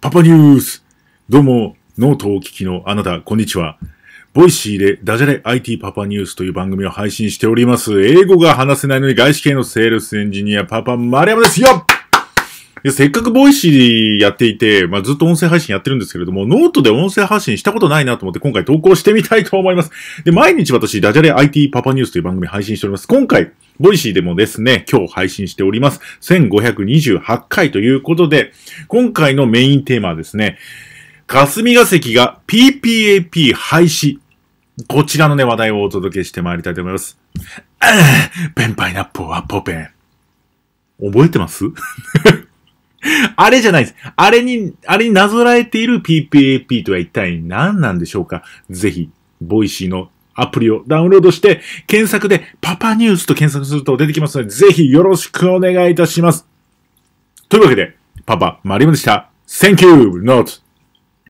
パパニュースどうも、ノートをお聞きのあなた、こんにちは。ボイシーでダジャレ IT パパニュースという番組を配信しております。英語が話せないのに外資系のセールスエンジニア、パパ丸山ですよせっかくボイシーやっていて、まあ、ずっと音声配信やってるんですけれども、ノートで音声配信したことないなと思って今回投稿してみたいと思います。で、毎日私、ダジャレ IT パパニュースという番組配信しております。今回、ボイシーでもですね、今日配信しております。1528回ということで、今回のメインテーマはですね、霞が関が PPAP 廃止。こちらのね、話題をお届けしてまいりたいと思います。ペンパイナップーはポペン。覚えてます あれじゃないです。あれに、あれになぞらえている PPAP とは一体何なんでしょうかぜひ、ボイシーのアプリをダウンロードして、検索でパパニュースと検索すると出てきますので、ぜひよろしくお願いいたします。というわけで、パパ、マリムでした。Thank you, not.